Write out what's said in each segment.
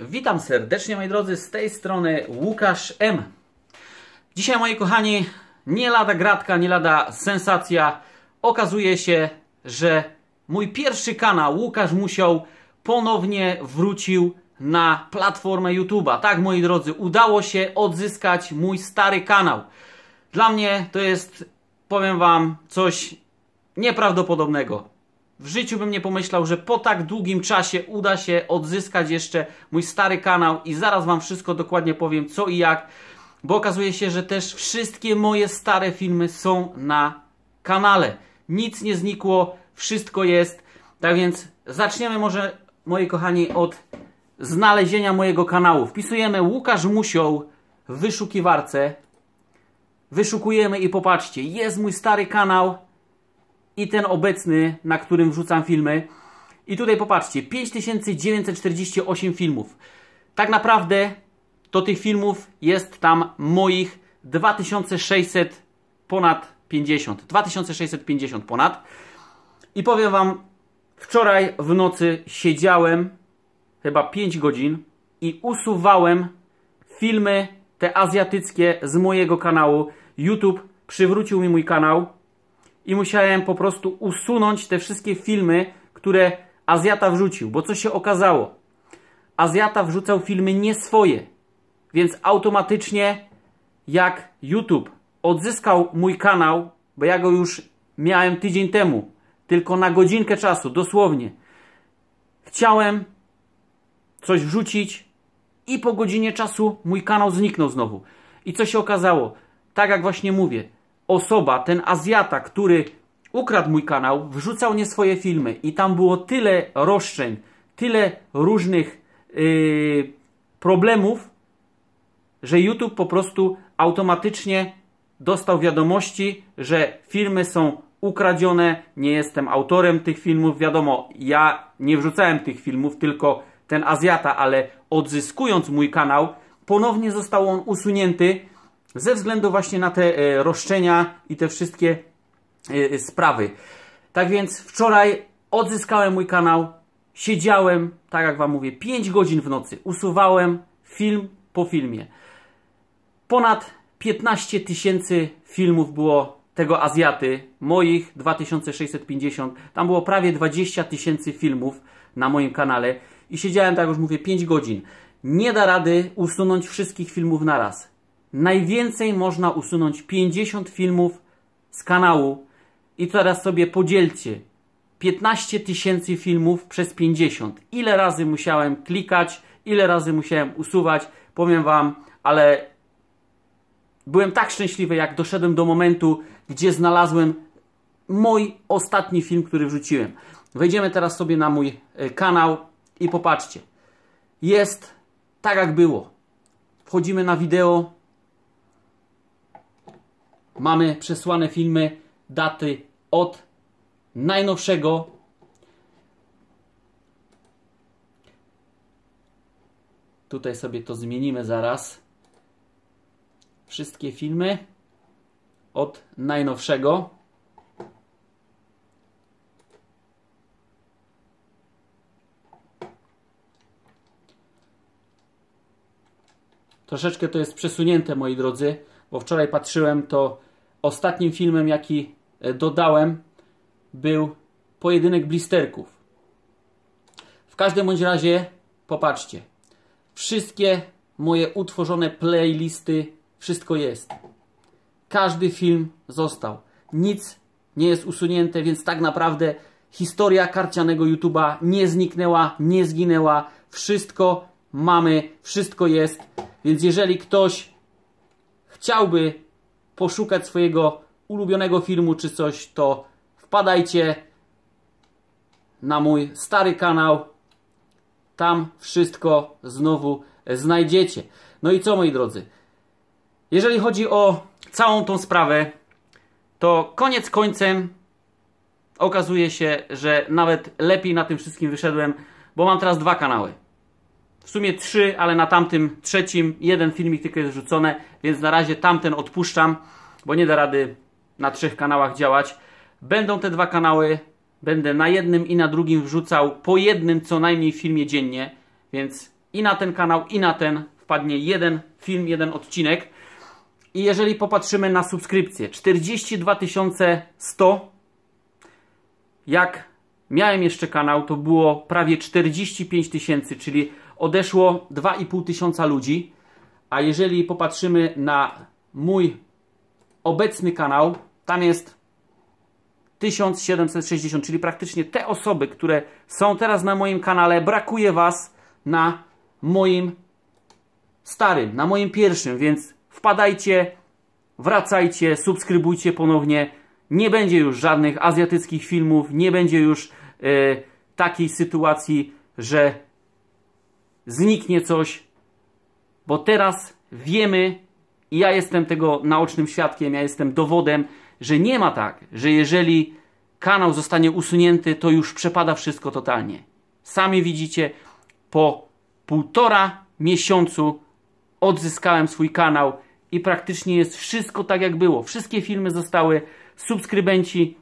Witam serdecznie moi drodzy, z tej strony Łukasz M. Dzisiaj moi kochani, nie lada gratka, nie lada sensacja. Okazuje się, że mój pierwszy kanał Łukasz Musiał ponownie wrócił na platformę YouTube'a. Tak moi drodzy, udało się odzyskać mój stary kanał. Dla mnie to jest, powiem Wam, coś nieprawdopodobnego. W życiu bym nie pomyślał, że po tak długim czasie uda się odzyskać jeszcze mój stary kanał i zaraz Wam wszystko dokładnie powiem co i jak, bo okazuje się, że też wszystkie moje stare filmy są na kanale. Nic nie znikło, wszystko jest. Tak więc zaczniemy może, moi kochani, od znalezienia mojego kanału. Wpisujemy Łukasz Musioł w wyszukiwarce. Wyszukujemy i popatrzcie, jest mój stary kanał i ten obecny, na którym wrzucam filmy. I tutaj popatrzcie, 5948 filmów. Tak naprawdę to tych filmów jest tam moich 2600 ponad 50. 2650 ponad. I powiem Wam, wczoraj w nocy siedziałem chyba 5 godzin i usuwałem filmy te azjatyckie z mojego kanału. YouTube przywrócił mi mój kanał i musiałem po prostu usunąć te wszystkie filmy, które Azjata wrzucił. Bo co się okazało? Azjata wrzucał filmy nie swoje, więc automatycznie jak YouTube odzyskał mój kanał, bo ja go już miałem tydzień temu, tylko na godzinkę czasu, dosłownie. Chciałem coś wrzucić i po godzinie czasu mój kanał zniknął znowu. I co się okazało? Tak jak właśnie mówię, osoba, ten Azjata, który ukradł mój kanał, wrzucał nie swoje filmy i tam było tyle roszczeń, tyle różnych yy, problemów, że YouTube po prostu automatycznie dostał wiadomości, że filmy są ukradzione, nie jestem autorem tych filmów. Wiadomo, ja nie wrzucałem tych filmów, tylko ten Azjata, ale odzyskując mój kanał, ponownie został on usunięty ze względu właśnie na te e, roszczenia i te wszystkie e, e, sprawy. Tak więc wczoraj odzyskałem mój kanał, siedziałem, tak jak Wam mówię, 5 godzin w nocy. Usuwałem film po filmie. Ponad 15 tysięcy filmów było tego Azjaty, moich 2650. Tam było prawie 20 tysięcy filmów na moim kanale i siedziałem, tak już mówię, 5 godzin. Nie da rady usunąć wszystkich filmów na raz najwięcej można usunąć 50 filmów z kanału i teraz sobie podzielcie 15 tysięcy filmów przez 50. Ile razy musiałem klikać, ile razy musiałem usuwać, powiem Wam, ale byłem tak szczęśliwy, jak doszedłem do momentu, gdzie znalazłem mój ostatni film, który wrzuciłem. Wejdziemy teraz sobie na mój e, kanał i popatrzcie. Jest tak jak było. Wchodzimy na wideo, mamy przesłane filmy daty od najnowszego tutaj sobie to zmienimy zaraz wszystkie filmy od najnowszego Troszeczkę to jest przesunięte, moi drodzy, bo wczoraj patrzyłem, to Ostatnim filmem, jaki e, dodałem, był Pojedynek Blisterków. W każdym bądź razie, popatrzcie. Wszystkie moje utworzone playlisty, wszystko jest. Każdy film został. Nic nie jest usunięte, więc tak naprawdę historia karcianego YouTube'a nie zniknęła, nie zginęła. Wszystko mamy, wszystko jest. Więc jeżeli ktoś chciałby poszukać swojego ulubionego filmu czy coś, to wpadajcie na mój stary kanał. Tam wszystko znowu znajdziecie. No i co moi drodzy? Jeżeli chodzi o całą tą sprawę, to koniec końcem okazuje się, że nawet lepiej na tym wszystkim wyszedłem, bo mam teraz dwa kanały w sumie trzy, ale na tamtym trzecim jeden filmik tylko jest rzucony, więc na razie tamten odpuszczam, bo nie da rady na trzech kanałach działać. Będą te dwa kanały, będę na jednym i na drugim wrzucał po jednym co najmniej filmie dziennie, więc i na ten kanał, i na ten wpadnie jeden film, jeden odcinek. I jeżeli popatrzymy na subskrypcję, 42 100, jak miałem jeszcze kanał, to było prawie 45 000, czyli odeszło 2,5 tysiąca ludzi, a jeżeli popatrzymy na mój obecny kanał, tam jest 1760, czyli praktycznie te osoby, które są teraz na moim kanale, brakuje Was na moim starym, na moim pierwszym, więc wpadajcie, wracajcie, subskrybujcie ponownie. Nie będzie już żadnych azjatyckich filmów, nie będzie już yy, takiej sytuacji, że zniknie coś, bo teraz wiemy, i ja jestem tego naocznym świadkiem, ja jestem dowodem, że nie ma tak, że jeżeli kanał zostanie usunięty, to już przepada wszystko totalnie. Sami widzicie, po półtora miesiącu odzyskałem swój kanał i praktycznie jest wszystko tak jak było. Wszystkie filmy zostały, subskrybenci,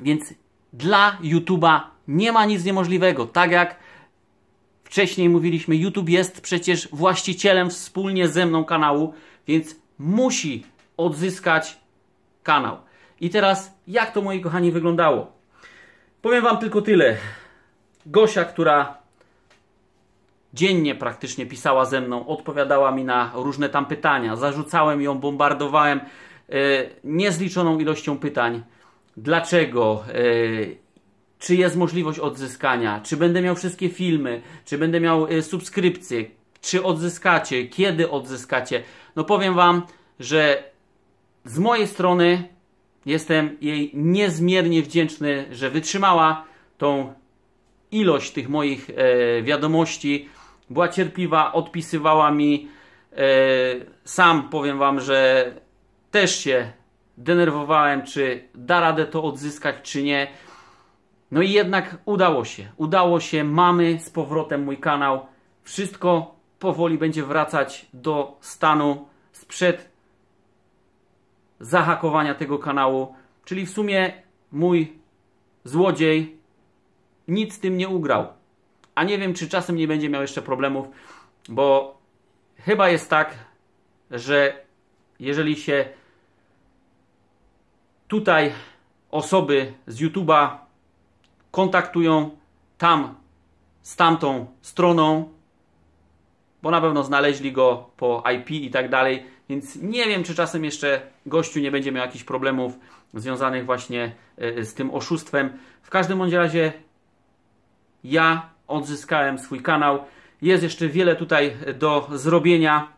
więc dla YouTube'a nie ma nic niemożliwego. Tak jak Wcześniej mówiliśmy, YouTube jest przecież właścicielem wspólnie ze mną kanału, więc musi odzyskać kanał. I teraz, jak to moi kochani wyglądało? Powiem Wam tylko tyle. Gosia, która dziennie praktycznie pisała ze mną, odpowiadała mi na różne tam pytania, zarzucałem ją, bombardowałem yy, niezliczoną ilością pytań. Dlaczego? Yy, czy jest możliwość odzyskania, czy będę miał wszystkie filmy, czy będę miał y, subskrypcje, czy odzyskacie, kiedy odzyskacie. No powiem Wam, że z mojej strony jestem jej niezmiernie wdzięczny, że wytrzymała tą ilość tych moich e, wiadomości, była cierpliwa, odpisywała mi. E, sam powiem Wam, że też się denerwowałem, czy da radę to odzyskać, czy nie. No i jednak udało się. Udało się. Mamy z powrotem mój kanał. Wszystko powoli będzie wracać do stanu sprzed zahakowania tego kanału. Czyli w sumie mój złodziej nic z tym nie ugrał. A nie wiem, czy czasem nie będzie miał jeszcze problemów, bo chyba jest tak, że jeżeli się tutaj osoby z YouTube'a kontaktują tam z tamtą stroną, bo na pewno znaleźli go po IP i tak dalej, więc nie wiem, czy czasem jeszcze gościu nie będzie miał jakichś problemów związanych właśnie e, z tym oszustwem. W każdym bądź razie ja odzyskałem swój kanał. Jest jeszcze wiele tutaj e, do zrobienia.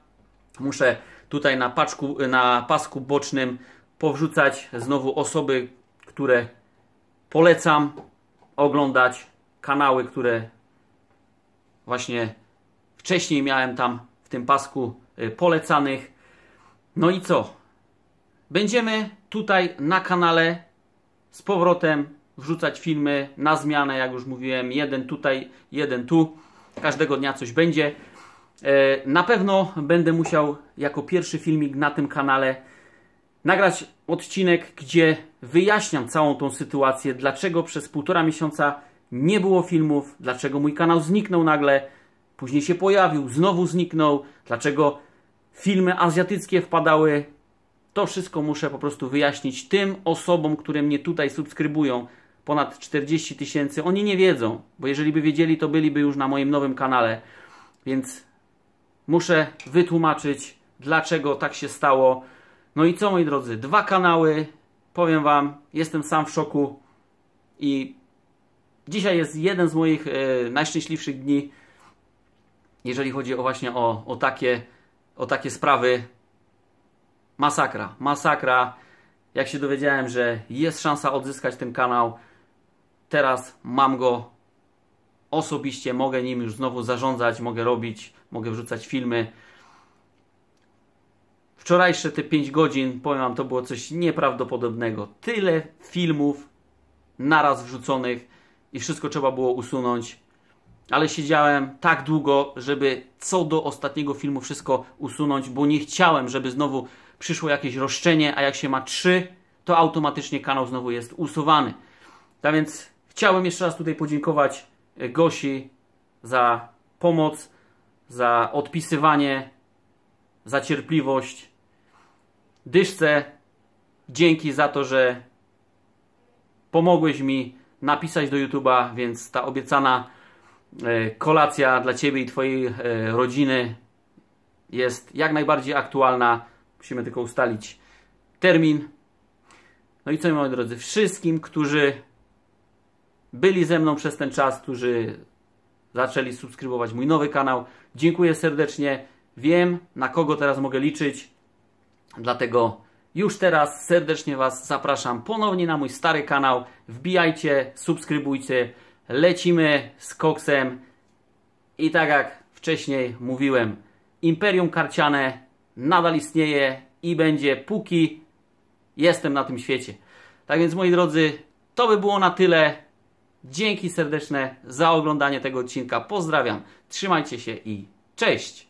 Muszę tutaj na, paczku, e, na pasku bocznym powrzucać znowu osoby, które polecam, oglądać kanały, które właśnie wcześniej miałem tam w tym pasku y, polecanych. No i co? Będziemy tutaj na kanale z powrotem wrzucać filmy na zmianę, jak już mówiłem, jeden tutaj, jeden tu. Każdego dnia coś będzie. E, na pewno będę musiał jako pierwszy filmik na tym kanale nagrać odcinek, gdzie wyjaśniam całą tą sytuację, dlaczego przez półtora miesiąca nie było filmów, dlaczego mój kanał zniknął nagle, później się pojawił, znowu zniknął, dlaczego filmy azjatyckie wpadały. To wszystko muszę po prostu wyjaśnić tym osobom, które mnie tutaj subskrybują. Ponad 40 tysięcy. Oni nie wiedzą, bo jeżeli by wiedzieli, to byliby już na moim nowym kanale. Więc muszę wytłumaczyć, dlaczego tak się stało. No i co moi drodzy, dwa kanały, powiem Wam, jestem sam w szoku i dzisiaj jest jeden z moich y, najszczęśliwszych dni, jeżeli chodzi o właśnie o, o, takie, o takie sprawy. Masakra, masakra. Jak się dowiedziałem, że jest szansa odzyskać ten kanał, teraz mam go osobiście, mogę nim już znowu zarządzać, mogę robić, mogę wrzucać filmy. Wczorajsze te 5 godzin, powiem Wam, to było coś nieprawdopodobnego. Tyle filmów naraz wrzuconych i wszystko trzeba było usunąć. Ale siedziałem tak długo, żeby co do ostatniego filmu wszystko usunąć, bo nie chciałem, żeby znowu przyszło jakieś roszczenie, a jak się ma 3, to automatycznie kanał znowu jest usuwany. Tak więc chciałem jeszcze raz tutaj podziękować e, Gosi za pomoc, za odpisywanie, za cierpliwość. Dyszce dzięki za to, że pomogłeś mi napisać do YouTube'a, więc ta obiecana e, kolacja dla Ciebie i Twojej e, rodziny jest jak najbardziej aktualna. Musimy tylko ustalić termin. No i co, moi drodzy, wszystkim, którzy byli ze mną przez ten czas, którzy zaczęli subskrybować mój nowy kanał, dziękuję serdecznie. Wiem, na kogo teraz mogę liczyć. Dlatego już teraz serdecznie Was zapraszam ponownie na mój stary kanał. Wbijajcie, subskrybujcie. Lecimy z koksem. I tak jak wcześniej mówiłem, Imperium Karciane nadal istnieje i będzie póki jestem na tym świecie. Tak więc moi drodzy, to by było na tyle. Dzięki serdeczne za oglądanie tego odcinka. Pozdrawiam, trzymajcie się i cześć!